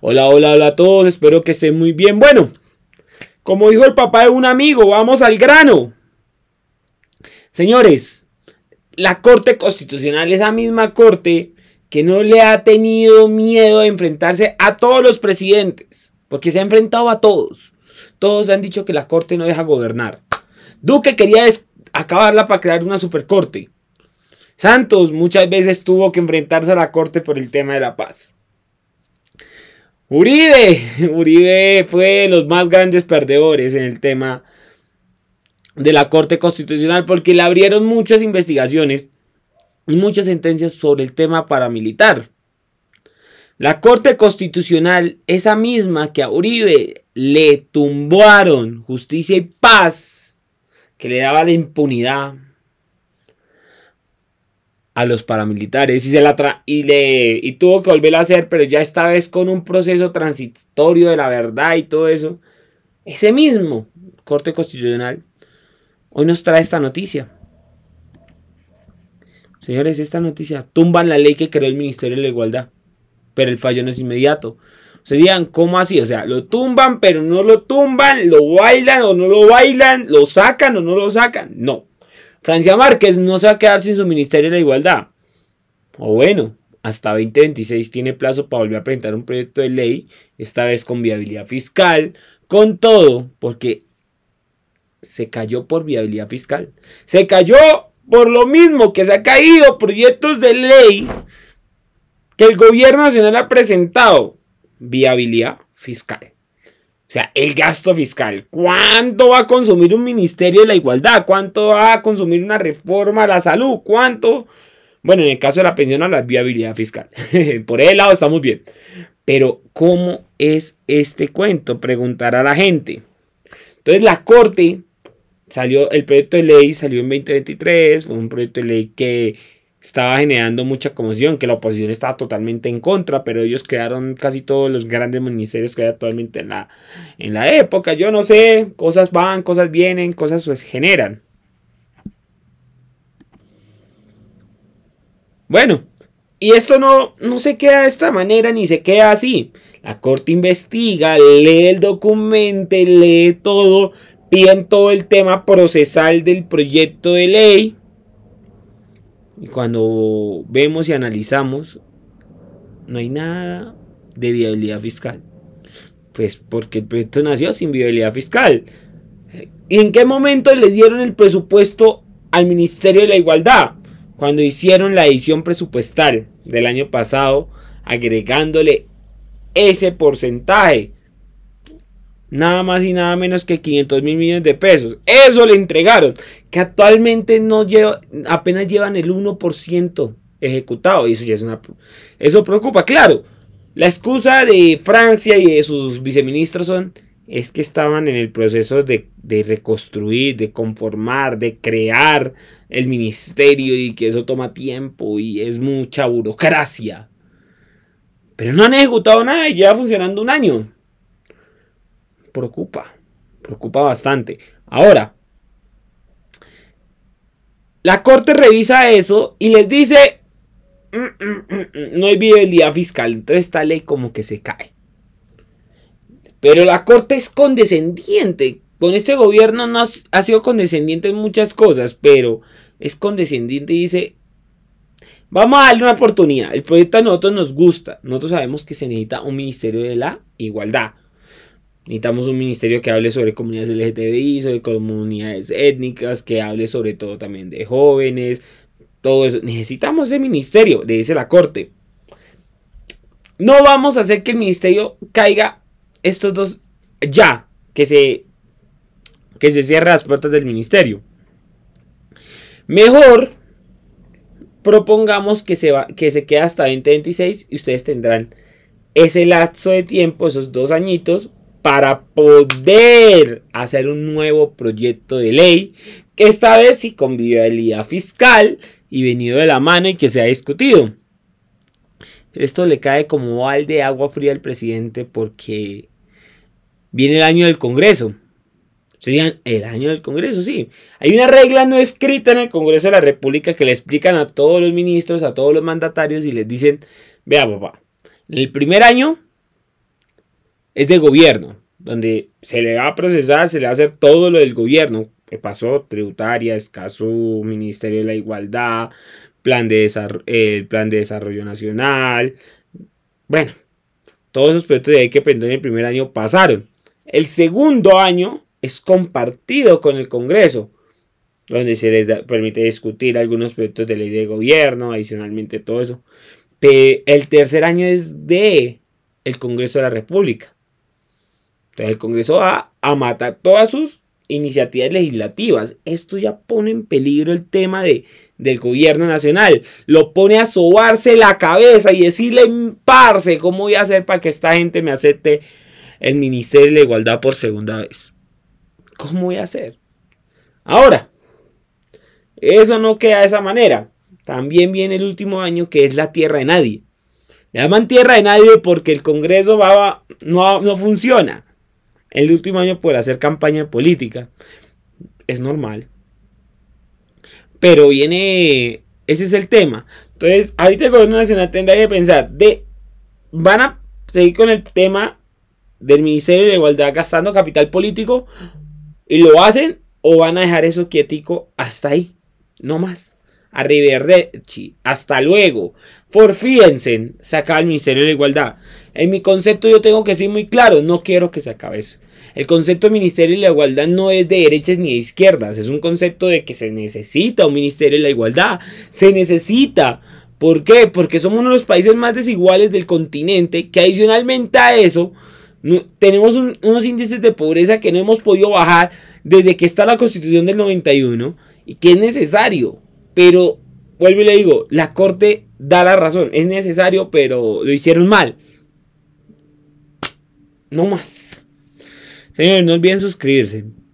Hola, hola, hola a todos. Espero que estén muy bien. Bueno, como dijo el papá de un amigo, vamos al grano. Señores, la Corte Constitucional, esa misma Corte que no le ha tenido miedo de enfrentarse a todos los presidentes, porque se ha enfrentado a todos. Todos han dicho que la Corte no deja gobernar. Duque quería acabarla para crear una supercorte. Santos muchas veces tuvo que enfrentarse a la Corte por el tema de la paz. Uribe, Uribe fue los más grandes perdedores en el tema de la Corte Constitucional porque le abrieron muchas investigaciones y muchas sentencias sobre el tema paramilitar. La Corte Constitucional, esa misma que a Uribe le tumbaron justicia y paz, que le daba la impunidad a los paramilitares y, se la y, le tuvo que volver a hacer, pero ya esta vez con un proceso transitorio de la verdad y todo eso. Ese mismo Corte Constitucional hoy nos trae esta noticia. Señores, esta noticia. Tumban la ley que creó el Ministerio de la Igualdad, pero el fallo no es inmediato. se digan, ¿cómo así? O sea, lo tumban, pero no lo tumban, lo bailan o no lo bailan, lo sacan o no lo sacan. No. Francia Márquez no se va a quedar sin su Ministerio de la Igualdad. O bueno, hasta 2026 tiene plazo para volver a presentar un proyecto de ley, esta vez con viabilidad fiscal, con todo, porque se cayó por viabilidad fiscal. Se cayó por lo mismo que se ha caído proyectos de ley que el gobierno nacional ha presentado, viabilidad fiscal. O sea, el gasto fiscal. ¿Cuánto va a consumir un Ministerio de la Igualdad? ¿Cuánto va a consumir una reforma a la salud? ¿Cuánto? Bueno, en el caso de la pensión a la viabilidad fiscal. Por ese lado estamos bien. Pero, ¿cómo es este cuento? Preguntar a la gente. Entonces, la Corte salió, el proyecto de ley salió en 2023. Fue un proyecto de ley que estaba generando mucha conmoción, que la oposición estaba totalmente en contra, pero ellos quedaron casi todos los grandes ministerios que había actualmente en la, en la época. Yo no sé, cosas van, cosas vienen, cosas se generan. Bueno, y esto no, no se queda de esta manera ni se queda así. La corte investiga, lee el documento, lee todo, piden todo el tema procesal del proyecto de ley y cuando vemos y analizamos, no hay nada de viabilidad fiscal. Pues porque el proyecto nació sin viabilidad fiscal. ¿Y en qué momento le dieron el presupuesto al Ministerio de la Igualdad? Cuando hicieron la edición presupuestal del año pasado, agregándole ese porcentaje Nada más y nada menos que 500 mil millones de pesos. Eso le entregaron. Que actualmente no lleva, apenas llevan el 1% ejecutado. Y eso ya es una. Eso preocupa. Claro, la excusa de Francia y de sus viceministros son. Es que estaban en el proceso de, de reconstruir, de conformar, de crear el ministerio y que eso toma tiempo y es mucha burocracia. Pero no han ejecutado nada y lleva funcionando un año preocupa, preocupa bastante. Ahora, la Corte revisa eso y les dice, mm, mm, mm, no hay viabilidad fiscal, entonces esta ley como que se cae. Pero la Corte es condescendiente. Con este gobierno no ha sido condescendiente en muchas cosas, pero es condescendiente y dice, vamos a darle una oportunidad. El proyecto a nosotros nos gusta. Nosotros sabemos que se necesita un Ministerio de la Igualdad. Necesitamos un ministerio que hable sobre comunidades LGTBI, sobre comunidades étnicas, que hable sobre todo también de jóvenes, todo eso. Necesitamos ese ministerio, le dice la corte. No vamos a hacer que el ministerio caiga estos dos ya, que se, que se cierren las puertas del ministerio. Mejor propongamos que se, va, que se quede hasta 2026 y ustedes tendrán ese lapso de tiempo, esos dos añitos, para poder hacer un nuevo proyecto de ley que esta vez sí el día fiscal y venido de la mano y que se ha discutido. Esto le cae como balde de agua fría al presidente porque viene el año del Congreso. Serían el año del Congreso, sí. Hay una regla no escrita en el Congreso de la República que le explican a todos los ministros, a todos los mandatarios y les dicen, vea papá, el primer año es de gobierno, donde se le va a procesar, se le va a hacer todo lo del gobierno, que pasó, tributaria, escaso, Ministerio de la Igualdad, plan de el Plan de Desarrollo Nacional, bueno, todos esos proyectos de ley que pendió en el primer año pasaron. El segundo año es compartido con el Congreso, donde se les permite discutir algunos proyectos de ley de gobierno, adicionalmente todo eso. el tercer año es de el Congreso de la República, entonces el Congreso va a matar todas sus iniciativas legislativas. Esto ya pone en peligro el tema de, del gobierno nacional. Lo pone a sobarse la cabeza y decirle, parse ¿cómo voy a hacer para que esta gente me acepte el Ministerio de la Igualdad por segunda vez? ¿Cómo voy a hacer? Ahora, eso no queda de esa manera. También viene el último año que es la tierra de nadie. Le llaman tierra de nadie porque el Congreso no funciona el último año por hacer campaña política. Es normal. Pero viene, ese es el tema. Entonces, ahorita el gobierno nacional tendrá que pensar de, van a seguir con el tema del Ministerio de Igualdad gastando capital político y lo hacen o van a dejar eso quietico hasta ahí, no más. Arrivederci. Hasta luego. Porfíense. Se acaba el Ministerio de la Igualdad. En mi concepto yo tengo que ser muy claro. No quiero que se acabe eso. El concepto de Ministerio de la Igualdad no es de derechas ni de izquierdas. Es un concepto de que se necesita un Ministerio de la Igualdad. Se necesita. ¿Por qué? Porque somos uno de los países más desiguales del continente. Que adicionalmente a eso... tenemos unos índices de pobreza que no hemos podido bajar desde que está la constitución del 91 y que es necesario. Pero vuelvo y le digo, la corte da la razón, es necesario, pero lo hicieron mal. No más. Señores, no olviden suscribirse.